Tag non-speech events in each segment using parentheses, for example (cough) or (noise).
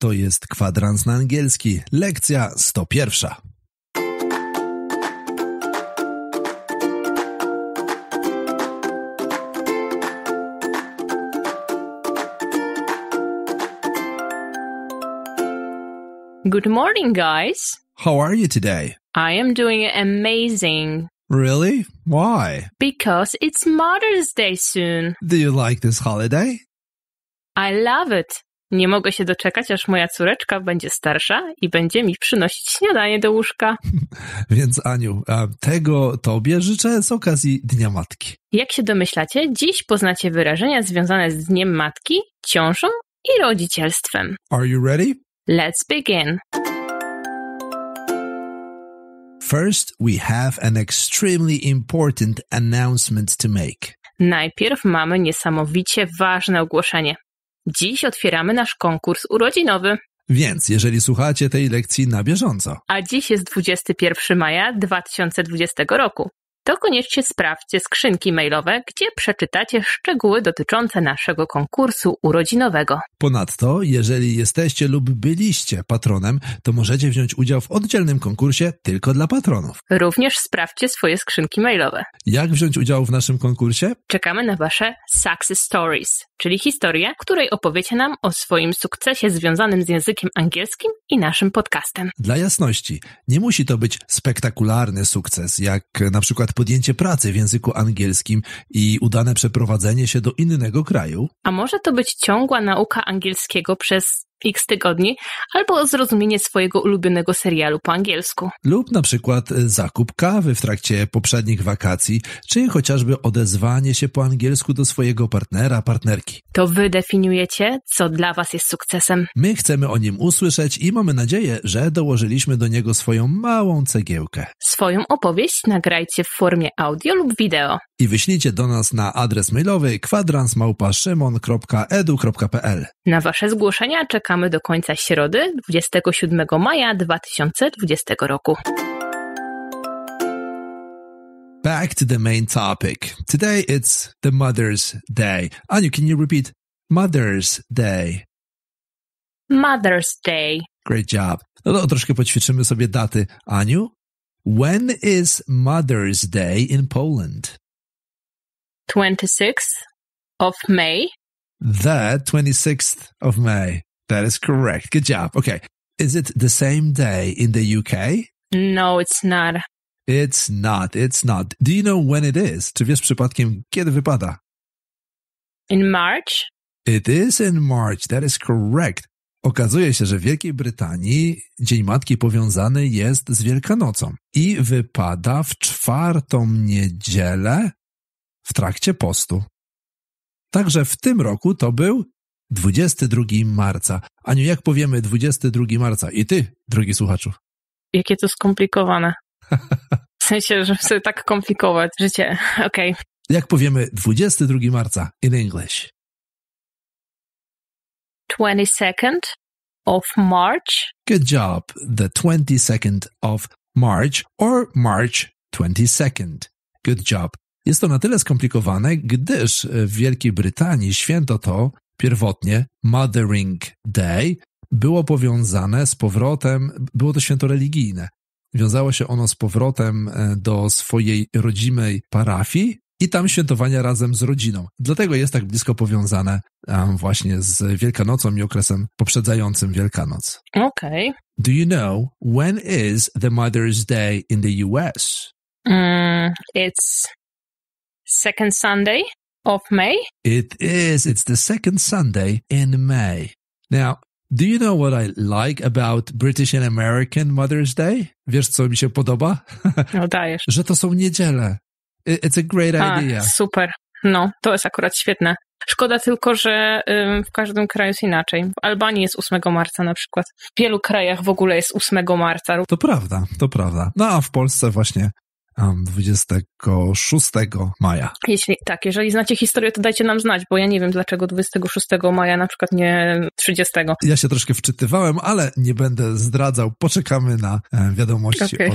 To jest kwadrans na angielski, lekcja 101. Good morning, guys. How are you today? I am doing amazing. Really? Why? Because it's Mother's Day soon. Do you like this holiday? I love it. Nie mogę się doczekać, aż moja córeczka będzie starsza i będzie mi przynosić śniadanie do łóżka. (laughs) Więc Aniu, tego tobie życzę z okazji Dnia Matki. Jak się domyślacie, dziś poznacie wyrażenia związane z Dniem Matki, ciążą i rodzicielstwem. Are you ready? Let's begin. First, we have an extremely important announcement to make. Najpierw mamy niesamowicie ważne ogłoszenie. Dziś otwieramy nasz konkurs urodzinowy. Więc jeżeli słuchacie tej lekcji na bieżąco. A dziś jest 21 maja 2020 roku. To koniecznie sprawdźcie skrzynki mailowe, gdzie przeczytacie szczegóły dotyczące naszego konkursu urodzinowego. Ponadto, jeżeli jesteście lub byliście patronem, to możecie wziąć udział w oddzielnym konkursie tylko dla patronów. Również sprawdźcie swoje skrzynki mailowe. Jak wziąć udział w naszym konkursie? Czekamy na Wasze Success Stories czyli historię, której opowiecie nam o swoim sukcesie związanym z językiem angielskim i naszym podcastem. Dla jasności, nie musi to być spektakularny sukces, jak na przykład podjęcie pracy w języku angielskim i udane przeprowadzenie się do innego kraju. A może to być ciągła nauka angielskiego przez x tygodni, albo zrozumienie swojego ulubionego serialu po angielsku. Lub na przykład e, zakup kawy w trakcie poprzednich wakacji, czy chociażby odezwanie się po angielsku do swojego partnera, partnerki. To wy definiujecie, co dla was jest sukcesem. My chcemy o nim usłyszeć i mamy nadzieję, że dołożyliśmy do niego swoją małą cegiełkę. Swoją opowieść nagrajcie w formie audio lub wideo i wyślijcie do nas na adres mailowy kwadransmałpaszymon.edu.pl. Na Wasze zgłoszenia czekamy do końca środy 27 maja 2020 roku. Back to the main topic. Today it's the Mother's Day. Aniu, can you repeat Mother's Day? Mother's Day. Great job. No to troszkę poćwiczymy sobie daty. Aniu, when is Mother's Day in Poland? 26th of May. The 26th of May. That is correct. Good job. Okay. Is it the same day in the UK? No, it's not. It's not. It's not. Do you know when it is? Czy wiesz przypadkiem, kiedy wypada? In March? It is in March. That is correct. Okazuje się, że w Wielkiej Brytanii Dzień Matki powiązany jest z Wielkanocą i wypada w czwartą niedzielę w trakcie postu. Także w tym roku to był 22 marca. Aniu, jak powiemy 22 marca? I ty, drogi słuchaczu. Jakie to skomplikowane. W sensie, żeby sobie tak komplikować życie. Okej. Okay. Jak powiemy 22 marca in English? 22nd of March. Good job. The 22nd of March or March 22nd. Good job. Jest to na tyle skomplikowane, gdyż w Wielkiej Brytanii święto to pierwotnie Mothering Day było powiązane z powrotem, było to święto religijne. Wiązało się ono z powrotem e, do swojej rodzimej parafii i tam świętowania razem z rodziną. Dlatego jest tak blisko powiązane właśnie z Wielkanocą i okresem poprzedzającym Wielkanoc. Okej. Okay. Do you know when is the Mother's Day in the US? Mm, it's second Sunday of May? It is. It's the second Sunday in May. Now, do you know what I like about British and American Mother's Day? Wiesz, co mi się podoba? No dajesz. (laughs) Że to są niedziele. It's a great a, idea. Super. No, to jest akurat świetne. Szkoda tylko, że w każdym kraju jest inaczej. W Albanii jest 8 marca na przykład. W wielu krajach w ogóle jest 8 marca. To prawda, to prawda. No a w Polsce właśnie 26 maja. Jeśli, tak, jeżeli znacie historię, to dajcie nam znać, bo ja nie wiem dlaczego 26 maja, na przykład nie 30. Ja się troszkę wczytywałem, ale nie będę zdradzał. Poczekamy na e, wiadomości okay.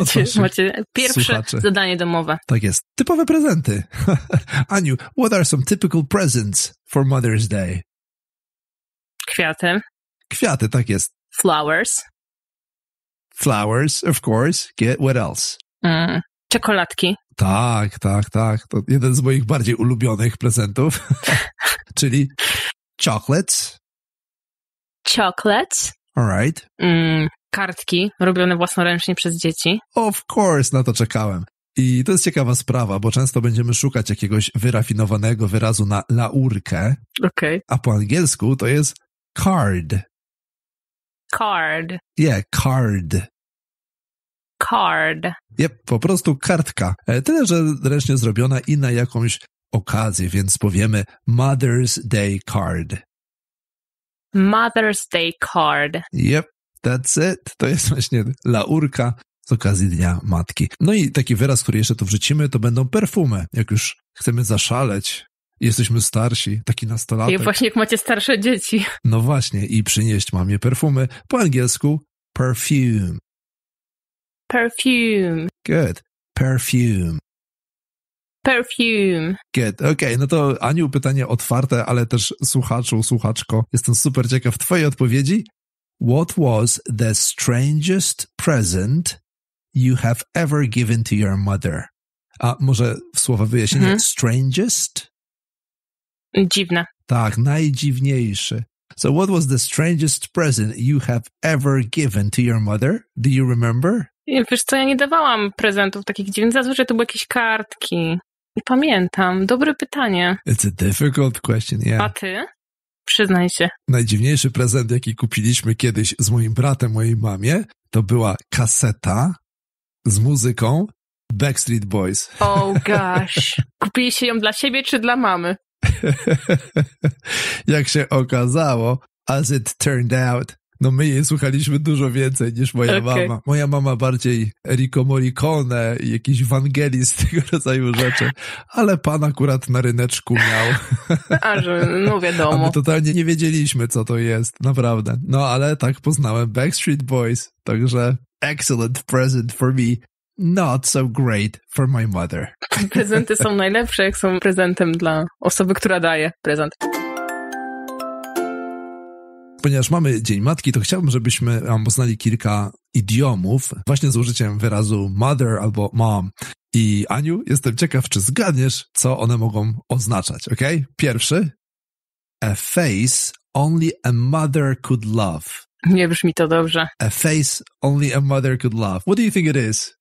od, (laughs) od Macie pierwsze słuchaczy. zadanie domowe. Tak jest. Typowe prezenty. (laughs) Aniu, what are some typical presents for Mother's Day? Kwiaty. Kwiaty, tak jest. Flowers. Flowers, of course. Get what else? mm, czekoladki. Tak, tak, tak. To jeden z moich bardziej ulubionych prezentów, (laughs) czyli chocolates. Chocolates. Alright. Mm, kartki robione własnoręcznie przez dzieci. Of course, na to czekałem. I to jest ciekawa sprawa, bo często będziemy szukać jakiegoś wyrafinowanego wyrazu na laurkę. Okay. A po angielsku to jest card. Card. Yeah, card card. Jep, po prostu kartka. E, tyle, że ręcznie zrobiona i na jakąś okazję, więc powiemy Mother's Day card. Mother's Day card. Yep, that's it. To jest właśnie laurka z okazji Dnia Matki. No i taki wyraz, który jeszcze tu wrzucimy, to będą perfumy. Jak już chcemy zaszaleć, jesteśmy starsi, taki nastolatek. I właśnie jak macie starsze dzieci. No właśnie, i przynieść mamie perfumy. Po angielsku perfume. Perfume. Good. Perfume. Perfume. Good. Okej, okay. no to Aniu, pytanie otwarte, ale też słuchaczu, słuchaczko, jestem super ciekaw twojej odpowiedzi. What was the strangest present you have ever given to your mother? A może w słowa wyjaśnienia mhm. strangest? Dziwne. Tak, najdziwniejszy. So what was the strangest present you have ever given to your mother? Do you remember? Wiesz co, ja nie dawałam prezentów takich dziwnych. Zazwyczaj to były jakieś kartki. Nie pamiętam. Dobre pytanie. It's a difficult question, yeah. A ty? Przyznaj się. Najdziwniejszy prezent, jaki kupiliśmy kiedyś z moim bratem, mojej mamie, to była kaseta z muzyką Backstreet Boys. Oh gosh. (laughs) Kupiliście ją dla siebie czy dla mamy? (laughs) Jak się okazało, as it turned out, no my jej słuchaliśmy dużo więcej niż moja okay. mama. Moja mama bardziej Enrico Morricone i jakiś Wangelis, (laughs) tego rodzaju rzeczy. Ale pan akurat na ryneczku miał. (laughs) A, że, no wiadomo. A my totalnie nie wiedzieliśmy, co to jest, naprawdę. No ale tak poznałem Backstreet Boys, także excellent present for me not so great for my mother. Prezenty są najlepsze, jak są prezentem dla osoby, która daje prezent. Ponieważ mamy Dzień Matki, to chciałbym, żebyśmy wam poznali kilka idiomów właśnie z użyciem wyrazu mother albo mom. I Aniu, jestem ciekaw, czy zgadniesz, co one mogą oznaczać, ok? Pierwszy. A face only a mother could love. Nie brzmi to dobrze. A face only a mother could love. What do you think it is?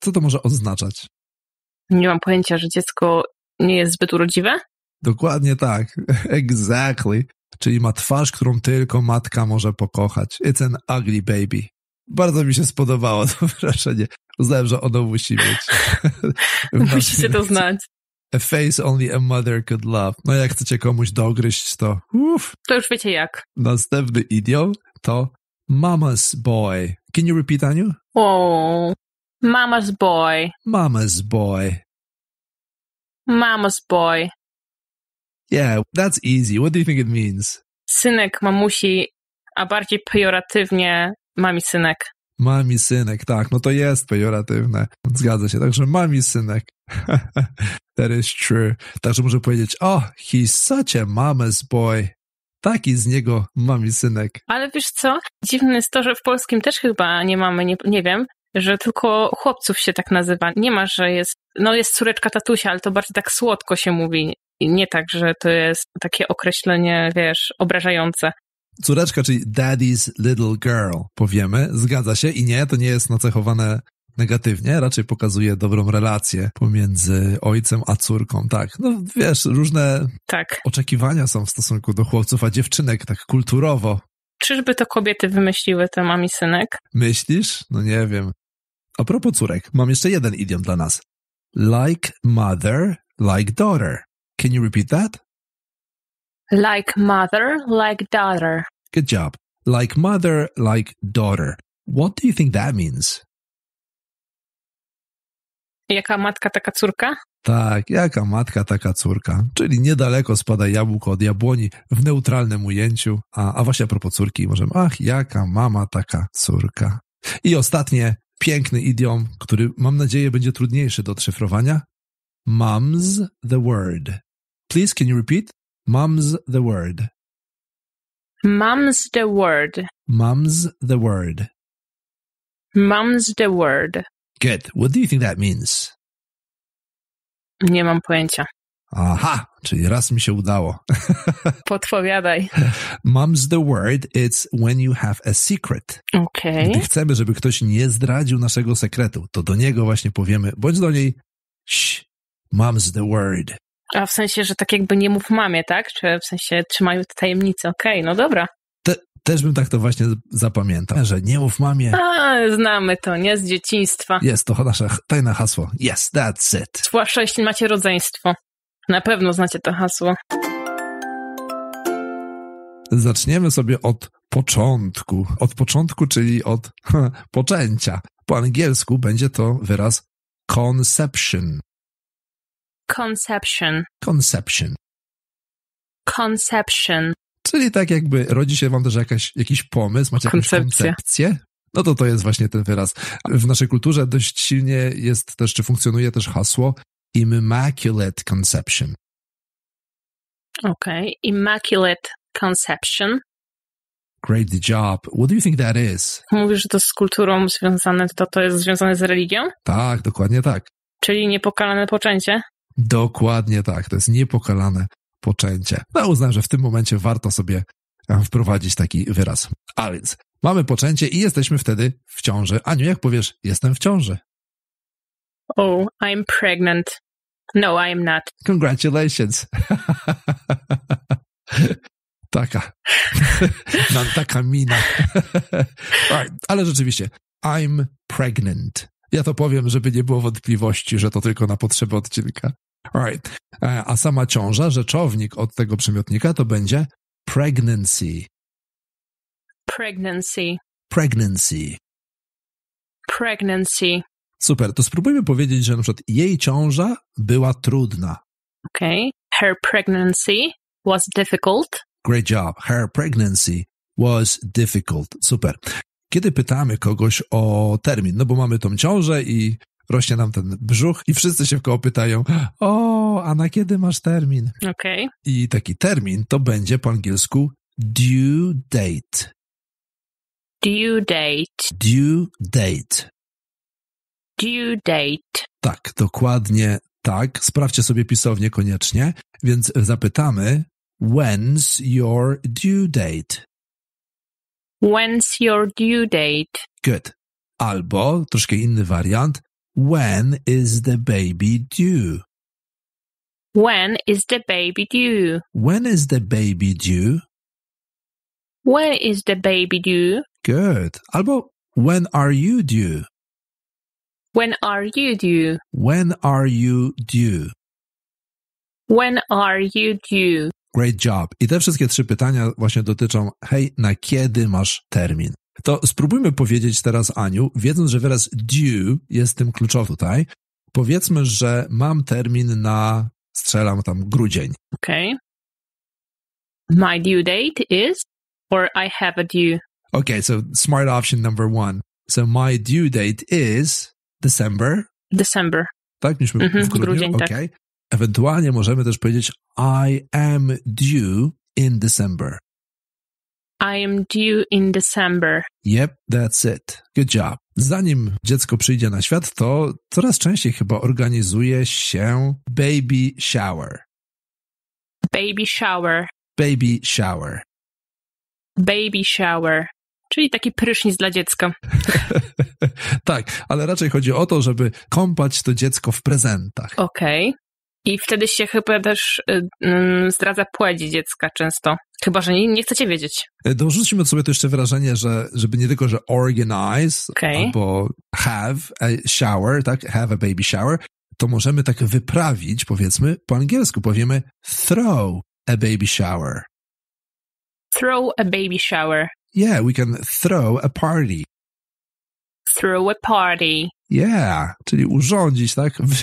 Co to może oznaczać? Nie mam pojęcia, że dziecko nie jest zbyt urodziwe? Dokładnie tak. (laughs) Exactly czyli ma twarz, którą tylko matka może pokochać. It's an ugly baby. Bardzo mi się spodobało to (laughs) wrażenie. Uznałem, że ono musi być. (laughs) Musicie to znać. A face only a mother could love. No jak chcecie komuś dogryźć, to uff. To już wiecie jak. Następny idiom to mama's boy. Can you repeat, Aniu? Oh, mama's boy. Mama's boy. Mama's boy. Yeah, that's easy. What do you think it means? Synek mamusi, a bardziej pejoratywnie mami synek. Mami synek, tak, no to jest pejoratywne. Zgadza się, także mami synek. (laughs) That is true. Także może powiedzieć, oh, he's such a mama's boy. Taki z niego mami synek. Ale wiesz co? Dziwne jest to, że w polskim też chyba nie mamy, nie, nie wiem, że tylko chłopców się tak nazywa. Nie ma, że jest, no jest córeczka tatusia, ale to bardziej tak słodko się mówi nie tak, że to jest takie określenie, wiesz, obrażające. Córeczka, czyli daddy's little girl, powiemy. Zgadza się i nie, to nie jest nacechowane negatywnie, raczej pokazuje dobrą relację pomiędzy ojcem a córką, tak. No wiesz, różne tak. oczekiwania są w stosunku do chłopców, a dziewczynek tak kulturowo. Czyżby to kobiety wymyśliły te mami synek? Myślisz? No nie wiem. A propos córek, mam jeszcze jeden idiom dla nas. Like mother, like daughter. Can you repeat that? Like mother, like daughter. Good job. Like mother, like daughter. What do you think that means? Jaka matka, taka córka? Tak, jaka matka, taka córka. Czyli niedaleko spada jabłko od jabłoni w neutralnym ujęciu. A, a właśnie a propos córki możemy, ach, jaka mama, taka córka. I ostatnie, piękny idiom, który mam nadzieję będzie trudniejszy do odszyfrowania. Mum's the word. Please, can you repeat? Mum's the word. Mum's the word. Mum's the word. Mum's the word. Good. What do you think that means? Nie mam pojęcia. Aha, czyli raz mi się udało. (laughs) Podpowiadaj. Mom's the word, it's when you have a secret. Okay. Gdy chcemy, żeby ktoś nie zdradził naszego sekretu, to do niego właśnie powiemy, bądź do niej, shh, mom's the word. A w sensie, że tak jakby nie mów mamie, tak? Czy w sensie trzymają tajemnicę. okej, okay, no dobra. Te, też bym tak to właśnie zapamiętał, że nie mów mamie. A, znamy to, nie? Z dzieciństwa. Jest to nasze tajne hasło. Yes, that's it. Zwłaszcza jeśli macie rodzeństwo. Na pewno znacie to hasło. Zaczniemy sobie od początku. Od początku, czyli od (laughs) poczęcia. Po angielsku będzie to wyraz conception. Conception. Conception. Conception. Czyli tak jakby rodzi się wam też jakaś, jakiś pomysł, macie jakąś Koncepcja. koncepcję, no to to jest właśnie ten wyraz. W naszej kulturze dość silnie jest też, czy funkcjonuje też hasło Immaculate Conception. Okej, okay. Immaculate Conception. Great job. What do you think that is? Mówisz, że to z kulturą związane, to to jest związane z religią? Tak, dokładnie tak. Czyli niepokalane poczęcie? Dokładnie tak, to jest niepokalane poczęcie. No uznam, że w tym momencie warto sobie e, wprowadzić taki wyraz. A więc mamy poczęcie i jesteśmy wtedy w ciąży. Aniu, jak powiesz, jestem w ciąży? Oh, I'm pregnant. No, I'm not. Congratulations. (laughs) taka. Mam (laughs) taka mina. (laughs) right. Ale rzeczywiście, I'm pregnant. Ja to powiem, żeby nie było wątpliwości, że to tylko na potrzeby odcinka. Alright. E, a sama ciąża, rzeczownik od tego przymiotnika to będzie pregnancy. Pregnancy. Pregnancy. Pregnancy. Super, to spróbujmy powiedzieć, że na przykład jej ciąża była trudna. Okay. Her pregnancy was difficult. Great job. Her pregnancy was difficult. Super. Kiedy pytamy kogoś o termin, no bo mamy tą ciążę i rośnie nam ten brzuch i wszyscy się w koło pytają, o, a na kiedy masz termin? Okej. Okay. I taki termin to będzie po angielsku due date. Due date. Due date. Due date. Tak, dokładnie tak. Sprawdźcie sobie pisownie koniecznie. Więc zapytamy, when's your due date? When's your due date? Good. Albo troszkę inny wariant. When is the baby due? When is the baby due? When is the baby due? When is the baby due? Good. Albo when are you due? When are you due? When are you due? When are you due? Great job. I te wszystkie trzy pytania właśnie dotyczą hej, na kiedy masz termin? To spróbujmy powiedzieć teraz, Aniu, wiedząc, że wyraz due jest tym kluczowy tutaj, powiedzmy, że mam termin na, strzelam tam, grudzień. Okej. Okay. My due date is, or I have a due. Okay, so smart option number one. So my due date is December. December. Tak, niż mm -hmm, w mhm, grudniu? Grudzień, okay. tak. Ewentualnie możemy też powiedzieć I am due in December. I am due in December. Yep, that's it. Good job. Zanim dziecko przyjdzie na świat, to coraz częściej chyba organizuje się baby shower. Baby shower. Baby shower. Baby shower. Czyli taki prysznic dla dziecka. (laughs) tak, ale raczej chodzi o to, żeby kąpać to dziecko w prezentach. Okej. Okay. I wtedy się chyba też y, y, zdradza płeć dziecka często. Chyba, że nie, nie chcecie wiedzieć. E, dorzućmy od sobie to jeszcze wrażenie, że żeby nie tylko, że organize okay. albo have a shower, tak? Have a baby shower, to możemy tak wyprawić, powiedzmy, po angielsku powiemy throw a baby shower. Throw a baby shower. Yeah, we can throw a party. Throw a party. Yeah, czyli urządzić, tak? Wy,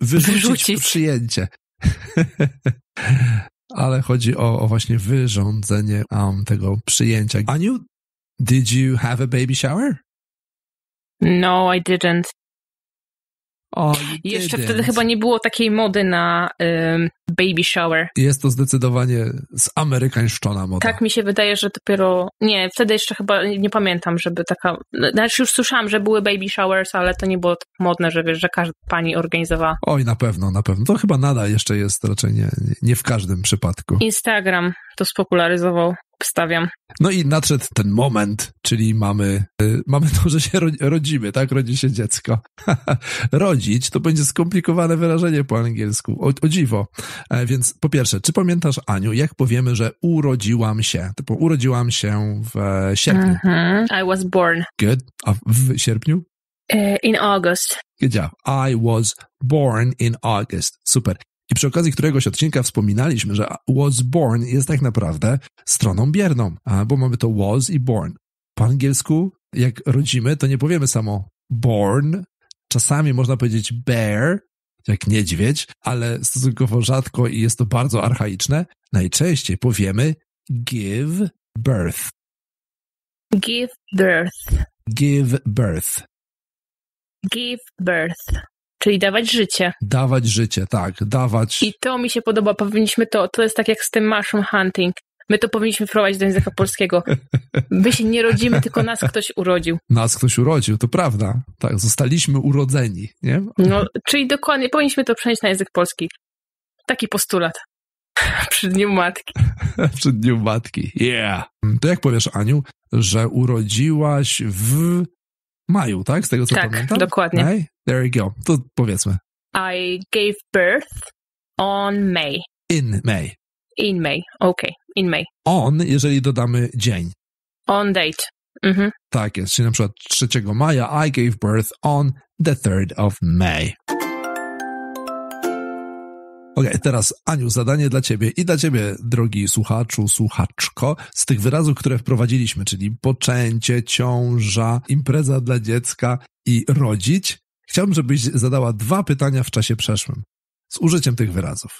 wyrzucić, wyrzucić. przyjęcie. (laughs) ale chodzi o, o właśnie wyrządzenie um, tego przyjęcia. Aniu, did you have a baby shower? No, I didn't jeszcze wtedy chyba nie było takiej mody na um, baby shower. Jest to zdecydowanie zamerykańszczona moda. Tak mi się wydaje, że dopiero. Nie, wtedy jeszcze chyba nie pamiętam, żeby taka. Znaczy już słyszałam, że były baby showers, ale to nie było tak modne, że wiesz, że każda pani organizowała. Oj, na pewno, na pewno. To chyba nadal jeszcze jest raczej nie, nie w każdym przypadku. Instagram to spopularyzował obstawiam. No i nadszedł ten moment, czyli mamy, y, mamy to, że się rodzimy, tak? Rodzi się dziecko. (laughs) Rodzić to będzie skomplikowane wyrażenie po angielsku, o, o dziwo. E, więc po pierwsze, czy pamiętasz, Aniu, jak powiemy, że urodziłam się? Typu urodziłam się w e, sierpniu. Mm -hmm. I was born. Good. A w sierpniu? E, in August. Good job. I was born in August. Super i przy okazji któregoś odcinka wspominaliśmy, że was born jest tak naprawdę stroną bierną, bo mamy to was i born. Po angielsku, jak rodzimy, to nie powiemy samo born, czasami można powiedzieć bear, jak niedźwiedź, ale stosunkowo rzadko i jest to bardzo archaiczne. Najczęściej powiemy give birth. Give birth. Give birth. Give birth. Czyli dawać życie. Dawać życie, tak, dawać. I to mi się podoba, powinniśmy to, to jest tak jak z tym mushroom hunting. My to powinniśmy wprowadzić do języka polskiego. My się nie rodzimy, tylko nas ktoś urodził. Nas ktoś urodził, to prawda. Tak, zostaliśmy urodzeni, nie? No, czyli dokładnie powinniśmy to przenieść na język polski. Taki postulat. (laughs) Przy Dniu Matki. (laughs) Przy Dniu Matki, yeah. To jak powiesz, Aniu, że urodziłaś w maju, tak? Z tego co tak, pamiętam? Tak, dokładnie. There you go. To powiedzmy. I gave birth on May. In May. In May, ok, okay. in May. On, jeżeli dodamy dzień. On date. Mhm. Tak jest, czyli na przykład 3 maja I gave birth on the 3rd of May. Ok, teraz Aniu, zadanie dla ciebie i dla ciebie, drogi słuchaczu, słuchaczko, z tych wyrazów, które wprowadziliśmy, czyli poczęcie, ciąża, impreza dla dziecka i rodzić, Chciałbym, żebyś zadała dwa pytania w czasie przeszłym z użyciem tych wyrazów.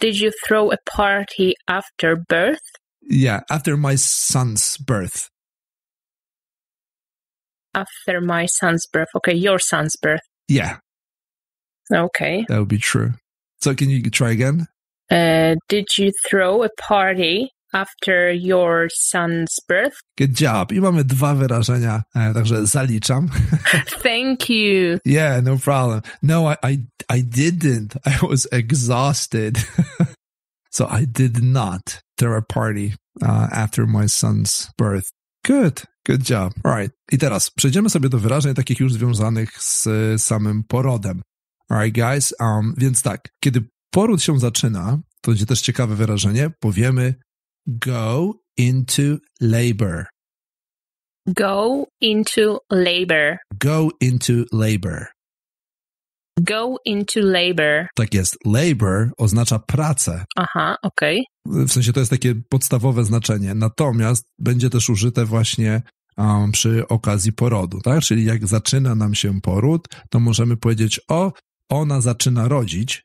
Did you throw a party after birth? Yeah, after my son's birth. After my son's birth. Okay, your son's birth. Yeah. Okay. That would be true. So, can you try again? Uh, did you throw a party after your son's birth. Good job. I mamy dwa wyrażenia, e, także zaliczam. (laughs) Thank you. Yeah, no problem. No, I, I, I didn't. I was exhausted. (laughs) so I did not throw a party uh, after my son's birth. Good. Good job. Right. I teraz przejdziemy sobie do wyrażeń takich już związanych z samym porodem. right, guys. Um, więc tak, kiedy poród się zaczyna, to będzie też ciekawe wyrażenie, powiemy go into labor. Go into labor. Go into labor. Go into labor. Tak jest. Labor oznacza pracę. Aha, okej. Okay. W sensie to jest takie podstawowe znaczenie. Natomiast będzie też użyte właśnie um, przy okazji porodu, tak? Czyli jak zaczyna nam się poród, to możemy powiedzieć o, ona zaczyna rodzić,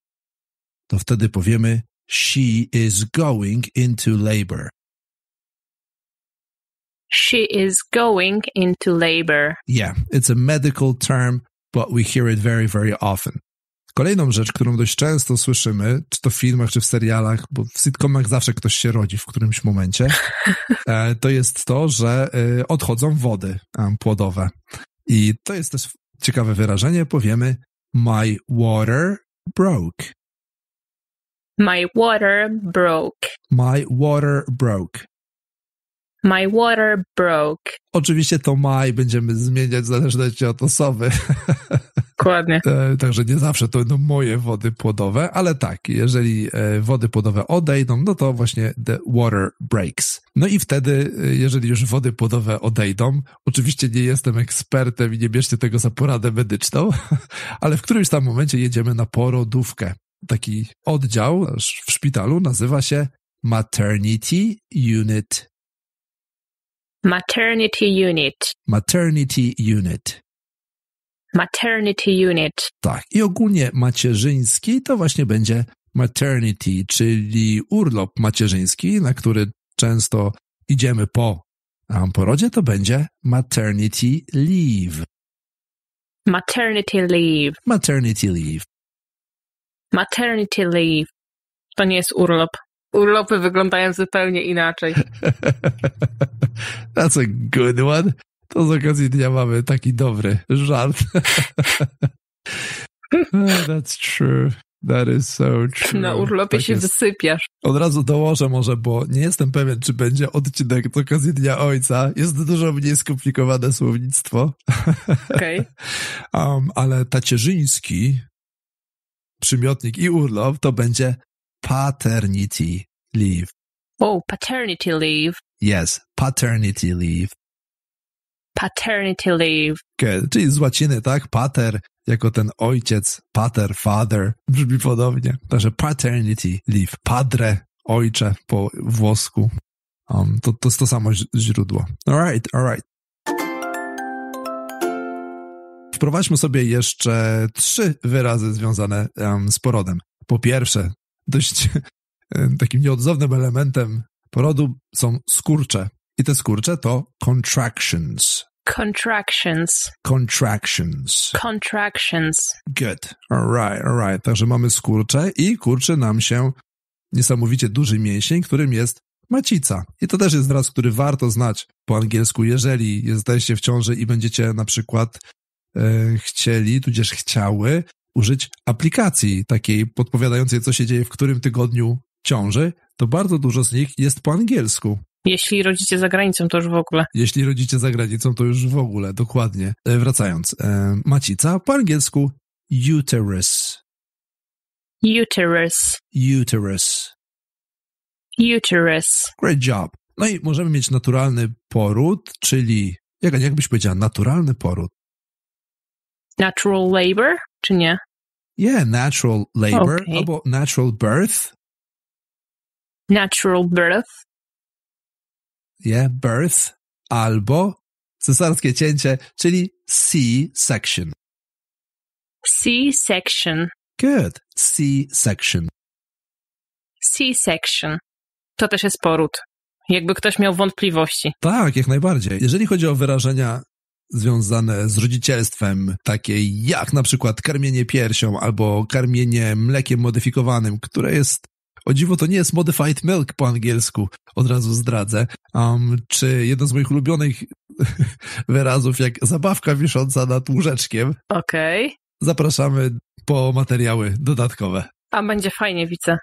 to wtedy powiemy She is going into labor. She is going into labor. Yeah, it's a medical term, but we hear it very, very often. Kolejną rzecz, którą dość często słyszymy, czy to w filmach, czy w serialach, bo w sitcomach zawsze ktoś się rodzi w którymś momencie, (laughs) e, to jest to, że e, odchodzą wody płodowe. I to jest też ciekawe wyrażenie, powiemy My water broke. My water broke. My water broke. My water broke. Oczywiście to my będziemy zmieniać w zależności od osoby. (laughs) Dokładnie. E, także nie zawsze to będą moje wody płodowe, ale tak, jeżeli e, wody płodowe odejdą, no to właśnie the water breaks. No i wtedy, e, jeżeli już wody płodowe odejdą, oczywiście nie jestem ekspertem i nie bierzcie tego za poradę medyczną, (laughs) ale w którymś tam momencie jedziemy na porodówkę taki oddział w szpitalu nazywa się Maternity Unit. Maternity Unit. Maternity Unit. Maternity Unit. Tak, i ogólnie macierzyński to właśnie będzie maternity, czyli urlop macierzyński, na który często idziemy po porodzie, to będzie maternity leave. Maternity leave. Maternity leave. Maternity leave. To nie jest urlop. Urlopy wyglądają zupełnie inaczej. (laughs) That's a good one. To z okazji dnia mamy taki dobry żart. (laughs) Oh, that's true. That is so true. Na urlopie tak się jest. wysypiasz. Od razu dołożę może, bo nie jestem pewien, czy będzie odcinek z okazji Dnia Ojca. Jest dużo mniej skomplikowane słownictwo. Okej. Okay. (laughs) um, ale tacierzyński przymiotnik i urlop, to będzie paternity leave. Oh, paternity leave. Yes, paternity leave. Paternity leave. Okay, czyli z łaciny, tak? Pater, jako ten ojciec, pater, father, brzmi podobnie. Także paternity leave, padre, ojcze po włosku. Um, to, to jest to samo źródło. Alright, alright. Sprowadźmy sobie jeszcze trzy wyrazy związane um, z porodem. Po pierwsze, dość takim nieodzownym elementem porodu są skurcze. I te skurcze to contractions. Contractions. Contractions. Contractions. Good. Alright, alright. Także mamy skurcze i kurczy nam się niesamowicie duży mięsień, którym jest macica. I to też jest wyraz, który warto znać po angielsku, jeżeli jesteście w ciąży i będziecie na przykład E, chcieli, tudzież chciały użyć aplikacji takiej podpowiadającej, co się dzieje w którym tygodniu ciąży, to bardzo dużo z nich jest po angielsku. Jeśli rodzicie za granicą, to już w ogóle. Jeśli rodzicie za granicą, to już w ogóle, dokładnie. E, wracając, e, macica po angielsku uterus. Uterus. Uterus. Uterus. Great job. No i możemy mieć naturalny poród, czyli, jak, jak byś powiedziała, naturalny poród. Natural labor, czy nie? Yeah, natural labor. Okay. Albo natural birth. Natural birth. Yeah, birth. Albo cesarskie cięcie, czyli C-section. C-section. Good. C-section. C-section. To też jest poród. Jakby ktoś miał wątpliwości. Tak, jak najbardziej. Jeżeli chodzi o wyrażenia związane z rodzicielstwem, takie jak na przykład karmienie piersią albo karmienie mlekiem modyfikowanym, które jest o dziwo, to nie jest modified milk po angielsku, od razu zdradzę. Um, czy jeden z moich ulubionych (laughs) wyrazów, jak zabawka wisząca nad łóżeczkiem. Okej. Okay. Zapraszamy po materiały dodatkowe. A będzie fajnie, widzę.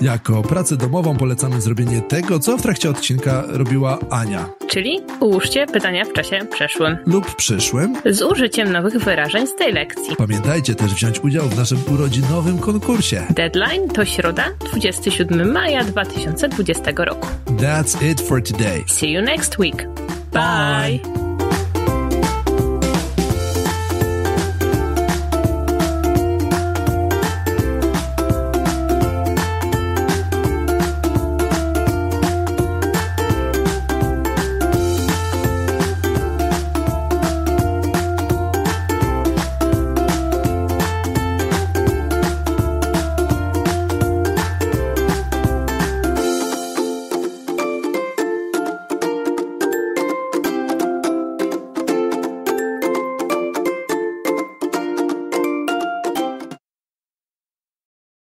Jako pracę domową polecamy zrobienie tego, co w trakcie odcinka robiła Ania. Czyli ułóżcie pytania w czasie przeszłym lub przyszłym z użyciem nowych wyrażeń z tej lekcji. Pamiętajcie też wziąć udział w naszym urodzinowym konkursie. Deadline to środa 27 maja 2020 roku. That's it for today. See you next week. Bye. Bye.